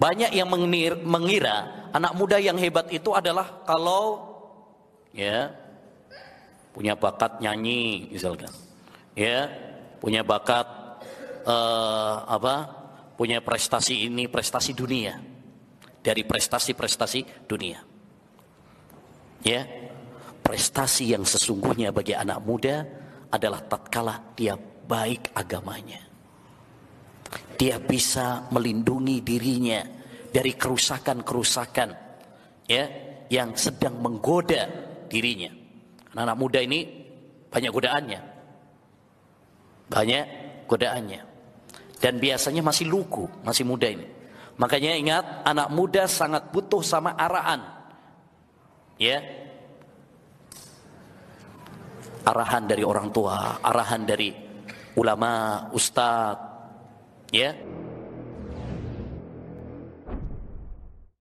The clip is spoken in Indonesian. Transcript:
Banyak yang mengira anak muda yang hebat itu adalah kalau ya punya bakat nyanyi misalkan. Ya, punya bakat uh, apa? Punya prestasi ini, prestasi dunia. Dari prestasi-prestasi dunia. Ya. Prestasi yang sesungguhnya bagi anak muda adalah tatkala dia baik agamanya dia bisa melindungi dirinya dari kerusakan-kerusakan ya yang sedang menggoda dirinya. Karena anak muda ini banyak godaannya. Banyak godaannya. Dan biasanya masih lugu, masih muda ini. Makanya ingat anak muda sangat butuh sama arahan. Ya. Arahan dari orang tua, arahan dari ulama, ustadz, Yeah?